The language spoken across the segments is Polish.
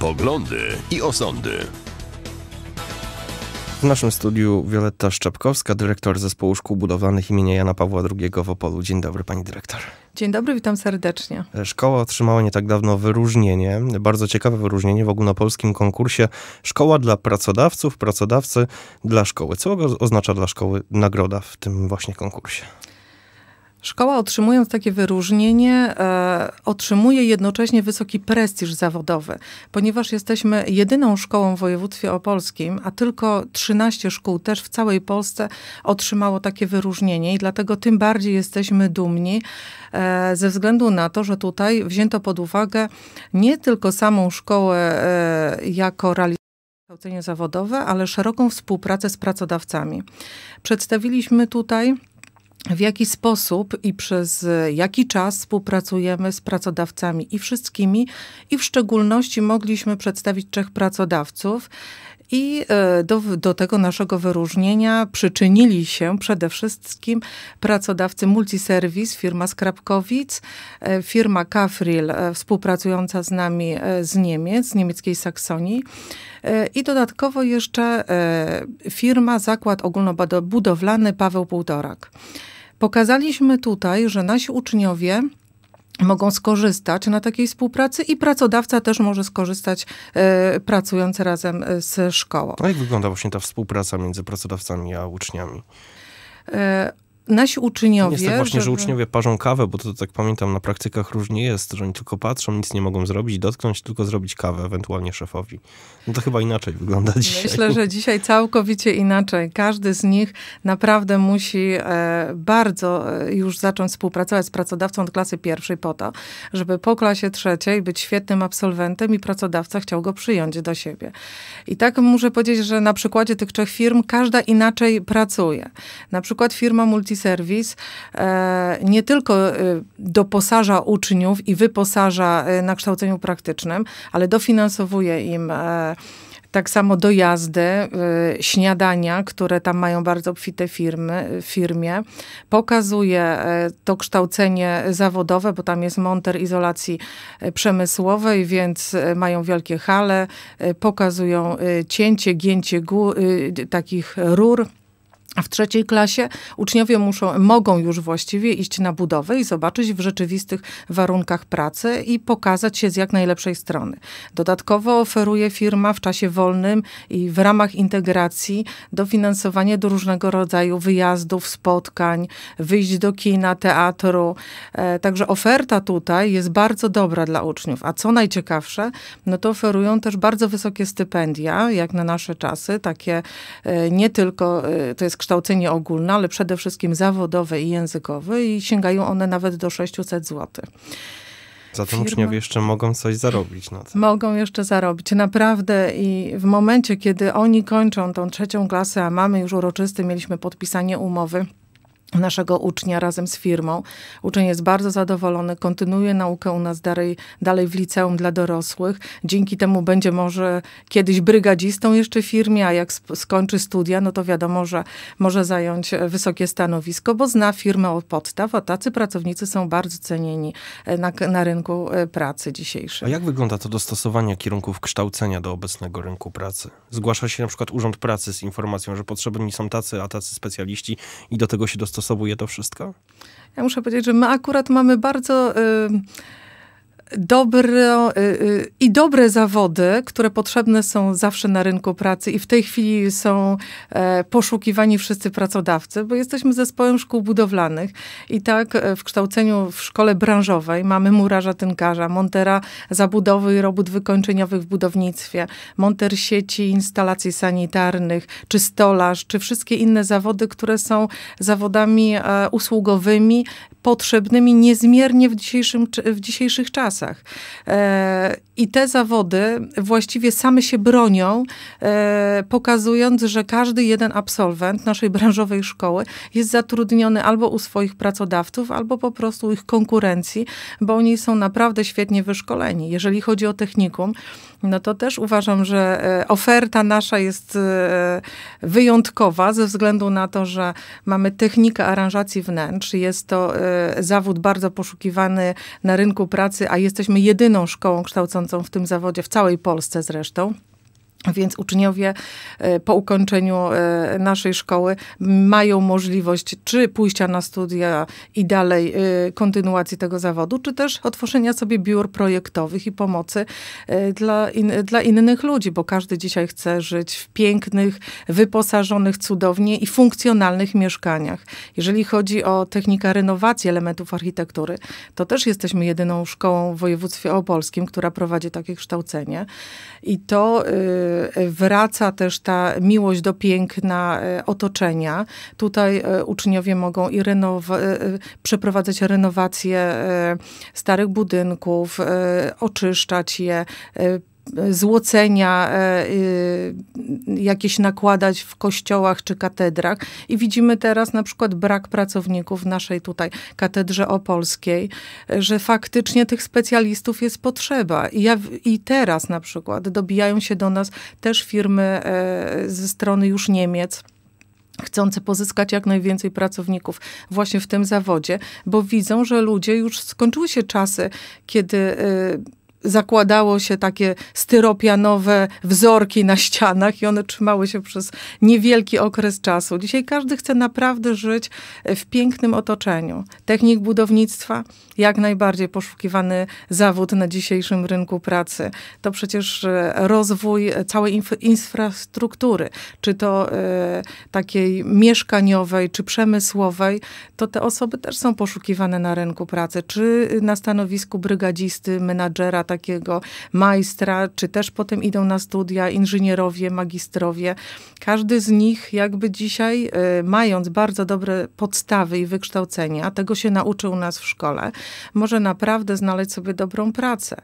poglądy i osądy. W naszym studiu Wioletta Szczepkowska, dyrektor zespołu szkół budowlanych imienia Jana Pawła II w Opolu. Dzień dobry, pani dyrektor. Dzień dobry, witam serdecznie. Szkoła otrzymała nie tak dawno wyróżnienie, bardzo ciekawe wyróżnienie w ogólnopolskim konkursie Szkoła dla pracodawców, pracodawcy dla szkoły. Co oznacza dla szkoły nagroda w tym właśnie konkursie? Szkoła otrzymując takie wyróżnienie, e, otrzymuje jednocześnie wysoki prestiż zawodowy, ponieważ jesteśmy jedyną szkołą w województwie opolskim, a tylko 13 szkół też w całej Polsce otrzymało takie wyróżnienie i dlatego tym bardziej jesteśmy dumni e, ze względu na to, że tutaj wzięto pod uwagę nie tylko samą szkołę e, jako realizację, kształcenie zawodowe, ale szeroką współpracę z pracodawcami. Przedstawiliśmy tutaj w jaki sposób i przez e, jaki czas współpracujemy z pracodawcami i wszystkimi, i w szczególności mogliśmy przedstawić trzech pracodawców. I e, do, do tego naszego wyróżnienia przyczynili się przede wszystkim pracodawcy Multiservice, firma Skrapkowic, e, firma Kafril, współpracująca z nami z Niemiec, z niemieckiej Saksonii i dodatkowo jeszcze firma Zakład Ogólnobudowlany Paweł Półtorak. Pokazaliśmy tutaj, że nasi uczniowie mogą skorzystać na takiej współpracy i pracodawca też może skorzystać y, pracując razem e, z szkołą. A jak wygląda właśnie ta współpraca między pracodawcami a uczniami? Y nasi uczniowie... Jest tak właśnie, żeby... że uczniowie parzą kawę, bo to tak pamiętam na praktykach różnie jest, że oni tylko patrzą, nic nie mogą zrobić, dotknąć, tylko zrobić kawę ewentualnie szefowi. No to chyba inaczej wygląda dzisiaj. Myślę, że dzisiaj całkowicie inaczej. Każdy z nich naprawdę musi e, bardzo e, już zacząć współpracować z pracodawcą od klasy pierwszej po to, żeby po klasie trzeciej być świetnym absolwentem i pracodawca chciał go przyjąć do siebie. I tak muszę powiedzieć, że na przykładzie tych trzech firm każda inaczej pracuje. Na przykład firma multi serwis e, nie tylko e, doposaża uczniów i wyposaża e, na kształceniu praktycznym, ale dofinansowuje im tak samo dojazdy, śniadania, które tam mają bardzo obfite firmy, firmie. Pokazuje to kształcenie zawodowe, bo tam jest monter izolacji przemysłowej, więc mają wielkie hale. Pokazują cięcie, gięcie takich rur a w trzeciej klasie uczniowie muszą, mogą już właściwie iść na budowę i zobaczyć w rzeczywistych warunkach pracy i pokazać się z jak najlepszej strony. Dodatkowo oferuje firma w czasie wolnym i w ramach integracji dofinansowanie do różnego rodzaju wyjazdów, spotkań, wyjść do kina, teatru. E, także oferta tutaj jest bardzo dobra dla uczniów. A co najciekawsze, no to oferują też bardzo wysokie stypendia, jak na nasze czasy, takie e, nie tylko, e, to jest kształcenie ogólne, ale przede wszystkim zawodowe i językowe i sięgają one nawet do 600 zł. Zatem uczniowie jeszcze mogą coś zarobić na no tym. Mogą jeszcze zarobić, naprawdę. I w momencie, kiedy oni kończą tą trzecią klasę, a mamy już uroczysty, mieliśmy podpisanie umowy, naszego ucznia razem z firmą. Uczeń jest bardzo zadowolony, kontynuuje naukę u nas dalej, dalej w liceum dla dorosłych. Dzięki temu będzie może kiedyś brygadzistą jeszcze w firmie, a jak skończy studia, no to wiadomo, że może zająć e, wysokie stanowisko, bo zna firmę od podstaw, a tacy pracownicy są bardzo cenieni e, na, na rynku e, pracy dzisiejszym. A jak wygląda to dostosowanie kierunków kształcenia do obecnego rynku pracy? Zgłasza się na przykład Urząd Pracy z informacją, że potrzebni są tacy, a tacy specjaliści i do tego się dostosowują dostosowuje to wszystko? Ja muszę powiedzieć, że my akurat mamy bardzo. Yy dobro, y, y, i dobre zawody, które potrzebne są zawsze na rynku pracy i w tej chwili są e, poszukiwani wszyscy pracodawcy, bo jesteśmy zespołem szkół budowlanych i tak e, w kształceniu w szkole branżowej mamy murarza tynkarza, montera zabudowy i robót wykończeniowych w budownictwie, monter sieci instalacji sanitarnych, czy stolarz, czy wszystkie inne zawody, które są zawodami e, usługowymi, potrzebnymi niezmiernie w, dzisiejszym, w dzisiejszych czasach czasach. E, i te zawody właściwie same się bronią, e, pokazując, że każdy jeden absolwent naszej branżowej szkoły jest zatrudniony albo u swoich pracodawców, albo po prostu u ich konkurencji, bo oni są naprawdę świetnie wyszkoleni. Jeżeli chodzi o technikum, no to też uważam, że e, oferta nasza jest e, wyjątkowa ze względu na to, że mamy technikę aranżacji wnętrz. Jest to e, zawód bardzo poszukiwany na rynku pracy, a jesteśmy jedyną szkołą kształcącą w tym zawodzie, w całej Polsce zresztą. Więc uczniowie e, po ukończeniu e, naszej szkoły mają możliwość czy pójścia na studia i dalej e, kontynuacji tego zawodu, czy też otworzenia sobie biur projektowych i pomocy dla, in, dla innych ludzi, bo każdy dzisiaj chce żyć w pięknych, wyposażonych cudownie i funkcjonalnych mieszkaniach. Jeżeli chodzi o technikę renowacji elementów architektury, to też jesteśmy jedyną szkołą w województwie opolskim, która prowadzi takie kształcenie. I to... Yy, Y, wraca też ta miłość do piękna y, otoczenia. Tutaj y, uczniowie mogą i przeprowadzać renowacje starych budynków, oczyszczać je, złocenia e, y, jakieś nakładać w kościołach czy katedrach. I widzimy teraz na przykład brak pracowników w naszej tutaj katedrze opolskiej, że faktycznie tych specjalistów jest potrzeba. I, ja, i teraz na przykład dobijają się do nas też firmy e, ze strony już Niemiec chcące pozyskać jak najwięcej pracowników właśnie w tym zawodzie, bo widzą, że ludzie już skończyły się czasy, kiedy y, zakładało się takie styropianowe wzorki na ścianach i one trzymały się przez niewielki okres czasu. Dzisiaj każdy chce naprawdę żyć e, w pięknym otoczeniu. Technik budownictwa, jak najbardziej poszukiwany zawód na dzisiejszym rynku pracy. To przecież e, rozwój e, całej inf infrastruktury, czy to takiej mieszkaniowej, czy przemysłowej, to te osoby też są poszukiwane na rynku pracy, czy na stanowisku brygadzisty, menadżera, takiego majstra, czy też potem idą na studia inżynierowie, magistrowie. Każdy z nich jakby dzisiaj, y, mając bardzo dobre podstawy i wykształcenia, tego się nauczył nas w szkole, może naprawdę znaleźć sobie dobrą pracę.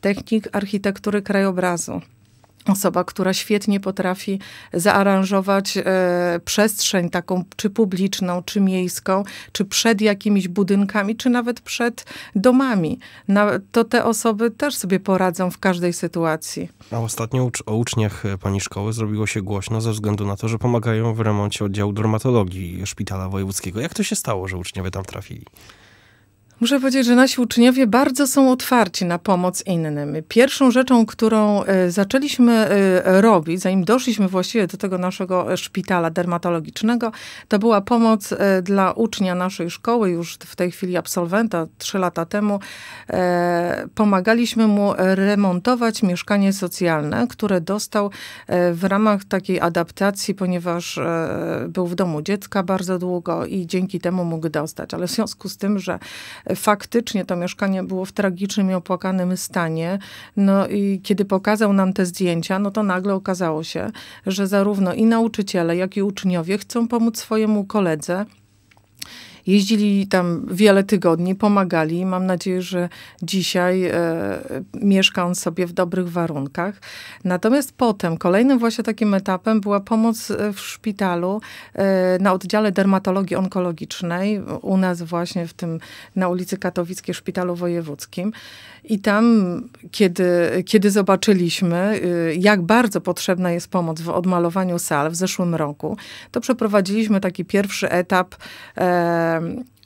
Technik architektury krajobrazu Osoba, która świetnie potrafi zaaranżować e, przestrzeń taką, czy publiczną, czy miejską, czy przed jakimiś budynkami, czy nawet przed domami. Na, to te osoby też sobie poradzą w każdej sytuacji. A ostatnio ucz o uczniach e, pani szkoły zrobiło się głośno ze względu na to, że pomagają w remoncie oddziału dermatologii Szpitala Wojewódzkiego. Jak to się stało, że uczniowie tam trafili? Muszę powiedzieć, że nasi uczniowie bardzo są otwarci na pomoc innym. Pierwszą rzeczą, którą e, zaczęliśmy e, robić, zanim doszliśmy właściwie do tego naszego szpitala dermatologicznego, to była pomoc e, dla ucznia naszej szkoły, już w tej chwili absolwenta, trzy lata temu. Pomagaliśmy mu remontować mieszkanie socjalne, które dostał w ramach takiej adaptacji, ponieważ był w domu dziecka bardzo długo i dzięki temu mógł dostać. Ale w związku z tym, że faktycznie to mieszkanie było w tragicznym i opłakanym stanie. No i kiedy pokazał nam te zdjęcia, no to nagle okazało się, że zarówno i nauczyciele, jak i uczniowie chcą pomóc swojemu koledze, Jeździli tam wiele tygodni, pomagali. Mam nadzieję, że dzisiaj e, mieszka on sobie w dobrych warunkach. Natomiast potem, kolejnym właśnie takim etapem była pomoc e, w szpitalu e, na oddziale dermatologii onkologicznej u nas właśnie w tym na ulicy Katowickiej Szpitalu Wojewódzkim. I tam, kiedy, kiedy zobaczyliśmy, e, jak bardzo potrzebna jest pomoc w odmalowaniu sal w zeszłym roku, to przeprowadziliśmy taki pierwszy etap e,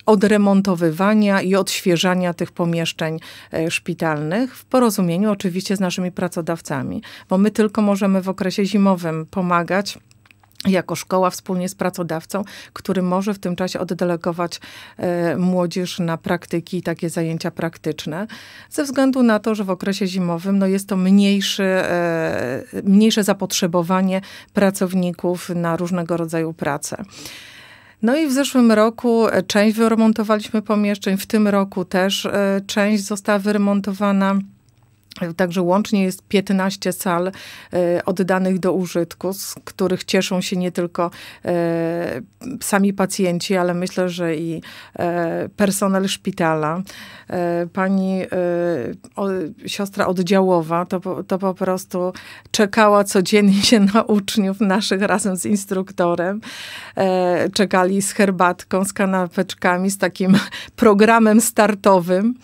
odremontowywania i odświeżania tych pomieszczeń e, szpitalnych w porozumieniu oczywiście z naszymi pracodawcami, bo my tylko możemy w okresie zimowym pomagać jako szkoła wspólnie z pracodawcą, który może w tym czasie oddelegować e, młodzież na praktyki i takie zajęcia praktyczne, ze względu na to, że w okresie zimowym no, jest to mniejszy, e, mniejsze zapotrzebowanie pracowników na różnego rodzaju pracę. No i w zeszłym roku e, część wyremontowaliśmy pomieszczeń, w tym roku też e, część została wyremontowana. Także łącznie jest 15 sal e, oddanych do użytku, z których cieszą się nie tylko e, sami pacjenci, ale myślę, że i e, personel szpitala. Pani siostra oddziałowa to, to po prostu czekała codziennie się na uczniów naszych razem z instruktorem. Czekali z herbatką, z kanapeczkami, z takim programem startowym.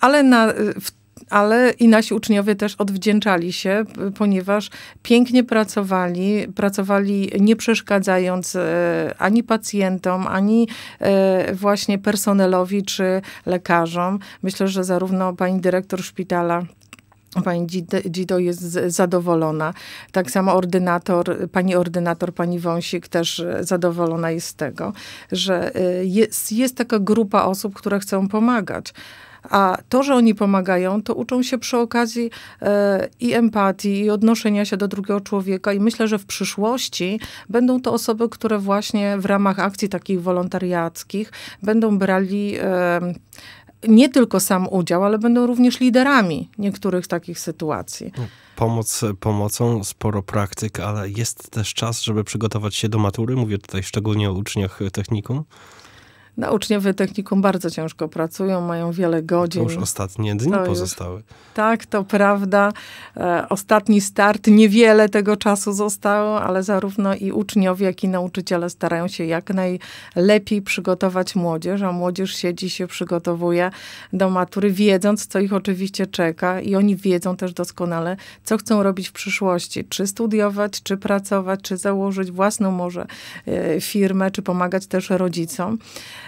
Ale na, w ale i nasi uczniowie też odwdzięczali się, ponieważ pięknie pracowali, pracowali nie przeszkadzając e, ani pacjentom, ani e, właśnie personelowi czy lekarzom. Myślę, że zarówno pani dyrektor szpitala, Pani Dido jest zadowolona. Tak samo ordynator, pani ordynator, pani Wąsik też e, zadowolona jest z tego, że jest, jest taka grupa osób, które chcą pomagać. A to, że oni pomagają, to uczą się przy okazji e, i empatii, i odnoszenia się do drugiego człowieka. I myślę, że w przyszłości będą to osoby, które właśnie w ramach akcji takich wolontariackich będą brali. E, nie tylko sam udział, ale będą również liderami niektórych takich sytuacji. No, pomoc pomocą, sporo praktyk, ale jest też czas, żeby przygotować się do matury. Mówię tutaj szczególnie o uczniach technikum. No, uczniowie technikum bardzo ciężko pracują, mają wiele godzin. To już ostatnie dni to pozostały. Już, tak, to prawda. E, ostatni start, niewiele tego czasu zostało, ale zarówno i uczniowie, jak i nauczyciele starają się jak najlepiej przygotować młodzież, a młodzież siedzi się, przygotowuje do matury, wiedząc, co ich oczywiście czeka i oni wiedzą też doskonale, co chcą robić w przyszłości. Czy studiować, czy pracować, czy założyć własną może e, firmę, czy pomagać też rodzicom.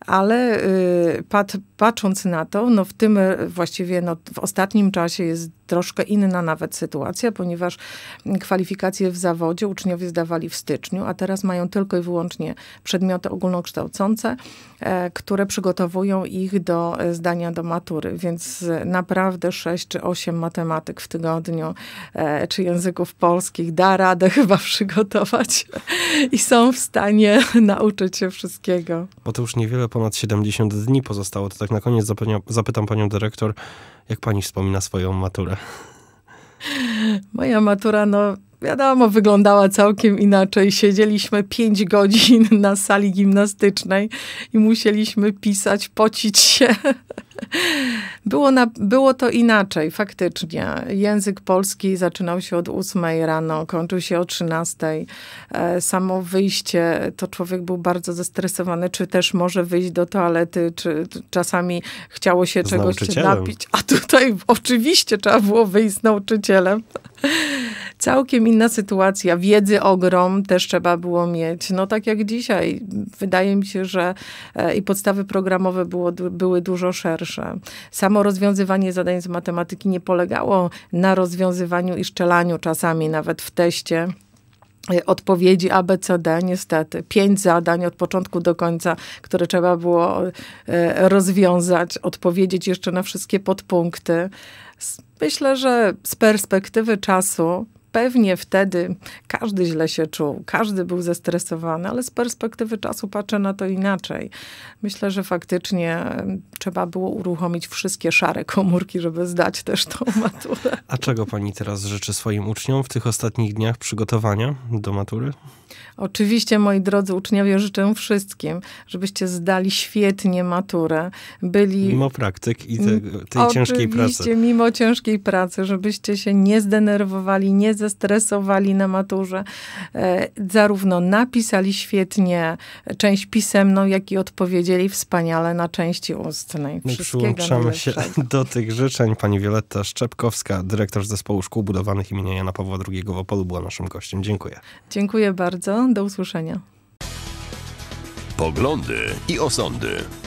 ale y, pat, patrząc na to, no w tym y, właściwie no w ostatnim czasie jest troszkę inna nawet sytuacja, ponieważ kwalifikacje w zawodzie uczniowie zdawali w styczniu, a teraz mają tylko i wyłącznie przedmioty ogólnokształcące, e, które przygotowują ich do e, zdania do matury, więc e, naprawdę 6 czy 8 matematyk w tygodniu czy języków polskich da radę chyba przygotować i są w stanie nauczyć się wszystkiego. Bo to już niewiele ponad 70 dni pozostało. To tak na koniec zapytam, zapytam panią dyrektor, jak pani wspomina swoją maturę? Moja matura, no wiadomo, wyglądała całkiem inaczej. Siedzieliśmy 5 godzin na sali gimnastycznej i musieliśmy pisać, pocić się. Było, na, było to inaczej, faktycznie. Język polski zaczynał się od 8 rano, kończył się o 13. E, samo wyjście, to człowiek był bardzo zestresowany, czy też może wyjść do toalety, czy czasami chciało się czegoś napić. A tutaj oczywiście trzeba było wyjść z nauczycielem. Całkiem inna sytuacja, wiedzy ogrom też trzeba było mieć. No tak jak dzisiaj, wydaje mi się, że e, i podstawy programowe było, były dużo szersze. Samo rozwiązywanie zadań z matematyki nie polegało na rozwiązywaniu i szczelaniu czasami nawet w teście e, odpowiedzi ABCD, niestety. Pięć zadań od początku do końca, które trzeba było e, rozwiązać, odpowiedzieć jeszcze na wszystkie podpunkty. Myślę, że z perspektywy czasu pewnie wtedy każdy źle się czuł, każdy był zestresowany, ale z perspektywy czasu patrzę na to inaczej. Myślę, że faktycznie trzeba było uruchomić wszystkie szare komórki, żeby zdać też tą maturę. A czego pani teraz życzy swoim uczniom w tych ostatnich dniach przygotowania do matury? Oczywiście, moi drodzy uczniowie, życzę wszystkim, żebyście zdali świetnie maturę, byli... Mimo praktyk i te, tej ciężkiej pracy. Oczywiście, mimo ciężkiej pracy, żebyście się nie zdenerwowali, nie zestresowali, zestresowali na maturze. E, zarówno napisali świetnie część pisemną, jak i odpowiedzieli wspaniale na części ustnej. Przyłączamy się do tych życzeń. Pani Wioletta Szczepkowska, dyrektor zespołu szkół budowanych imienia Jana Pawła II w Opolu była naszym gościem. Dziękuję. Dziękuję bardzo. Do usłyszenia. Poglądy i osądy.